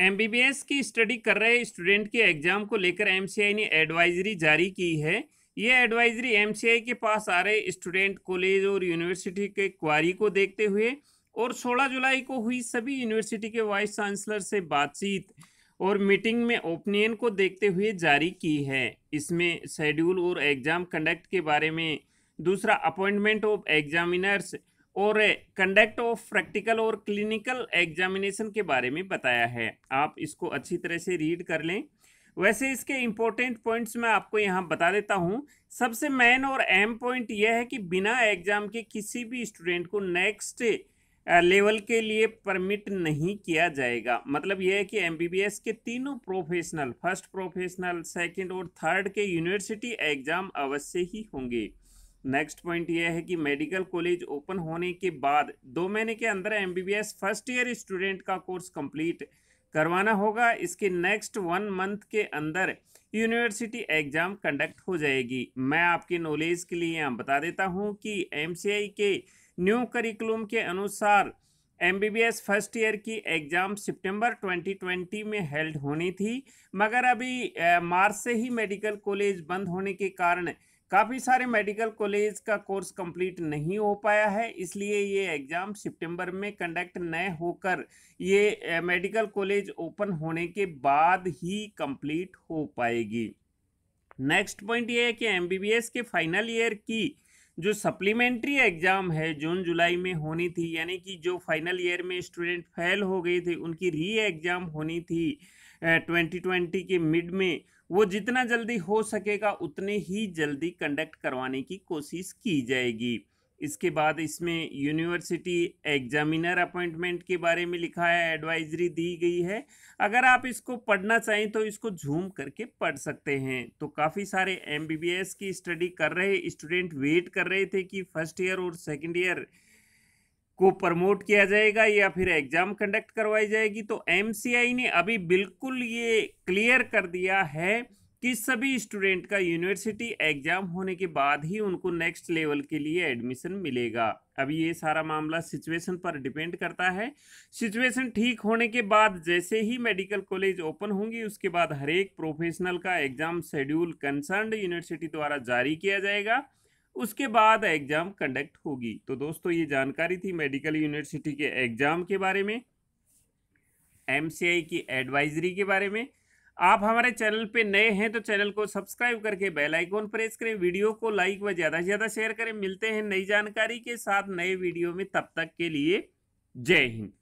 MBBS की study कर रहे स्टूडेंट के एग्जाम को लेकर एमसीआई ने एडवाइजरी जारी की है ये एडवाइजरी एमसीआई के पास आ रहे स्टूडेंट कॉलेज और यूनिवर्सिटी के क्वारी को देखते हुए और 16 जुलाई को हुई सभी यूनिवर्सिटी के वाइस चांसलर से बातचीत और मीटिंग में ओपिनियन को देखते हुए जारी की है इसमें शेड्यूल और एग्ज़ाम कंडक्ट के बारे में दूसरा अपॉइंटमेंट ऑफ एग्जामिनर्स और कंडक्ट ऑफ प्रैक्टिकल और क्लिनिकल एग्जामिनेशन के बारे में बताया है आप इसको अच्छी तरह से रीड कर लें वैसे इसके इम्पोर्टेंट पॉइंट्स मैं आपको यहाँ बता देता हूँ सबसे मेन और अहम पॉइंट यह है कि बिना एग्जाम के किसी भी स्टूडेंट को नेक्स्ट लेवल के लिए परमिट नहीं किया जाएगा मतलब यह है कि एम के तीनों प्रोफेशनल फर्स्ट प्रोफेशनल सेकंड और थर्ड के यूनिवर्सिटी एग्ज़ाम अवश्य ही होंगे नेक्स्ट पॉइंट यह है कि मेडिकल कॉलेज ओपन होने के बाद दो महीने के अंदर एमबीबीएस फर्स्ट ईयर स्टूडेंट का कोर्स कंप्लीट करवाना होगा इसके नेक्स्ट वन मंथ के अंदर यूनिवर्सिटी एग्ज़ाम कंडक्ट हो जाएगी मैं आपके नॉलेज के लिए यहाँ बता देता हूँ कि एम के न्यू करिकुलम के अनुसार M B B S first year की एग्ज़ाम सितंबर 2020 में हेल्ड होनी थी मगर अभी मार्च से ही मेडिकल कॉलेज बंद होने के कारण काफ़ी सारे मेडिकल कॉलेज का कोर्स कंप्लीट नहीं हो पाया है इसलिए ये एग्ज़ाम सितंबर में कंडक्ट न होकर ये मेडिकल कॉलेज ओपन होने के बाद ही कंप्लीट हो पाएगी नेक्स्ट पॉइंट ये है कि एम के फाइनल ईयर की जो सप्लीमेंट्री एग्ज़ाम है जून जुलाई में होनी थी यानी कि जो फाइनल ईयर में स्टूडेंट फेल हो गए थे उनकी री एग्ज़ाम होनी थी ट्वेंटी ट्वेंटी के मिड में वो जितना जल्दी हो सकेगा उतने ही जल्दी कंडक्ट करवाने की कोशिश की जाएगी इसके बाद इसमें यूनिवर्सिटी एग्जामिनर अपॉइंटमेंट के बारे में लिखा है एडवाइजरी दी गई है अगर आप इसको पढ़ना चाहें तो इसको झूम करके पढ़ सकते हैं तो काफ़ी सारे एमबीबीएस की स्टडी कर रहे स्टूडेंट वेट कर रहे थे कि फर्स्ट ईयर और सेकेंड ईयर को प्रमोट किया जाएगा या फिर एग्ज़ाम कंडक्ट करवाई जाएगी तो एमसीआई ने अभी बिल्कुल ये क्लियर कर दिया है कि सभी स्टूडेंट का यूनिवर्सिटी एग्ज़ाम होने के बाद ही उनको नेक्स्ट लेवल के लिए एडमिशन मिलेगा अभी ये सारा मामला सिचुएशन पर डिपेंड करता है सिचुएशन ठीक होने के बाद जैसे ही मेडिकल कॉलेज ओपन होंगी उसके बाद हर एक प्रोफेशनल का एग्ज़ाम शेड्यूल कंसर्न यूनिवर्सिटी द्वारा जारी किया जाएगा उसके बाद एग्ज़ाम कंडक्ट होगी तो दोस्तों ये जानकारी थी मेडिकल यूनिवर्सिटी के एग्ज़ाम के बारे में एम की एडवाइजरी के बारे में आप हमारे चैनल पे नए हैं तो चैनल को सब्सक्राइब करके बेल आइकॉन प्रेस करें वीडियो को लाइक व ज़्यादा से ज़्यादा शेयर करें मिलते हैं नई जानकारी के साथ नए वीडियो में तब तक के लिए जय हिंद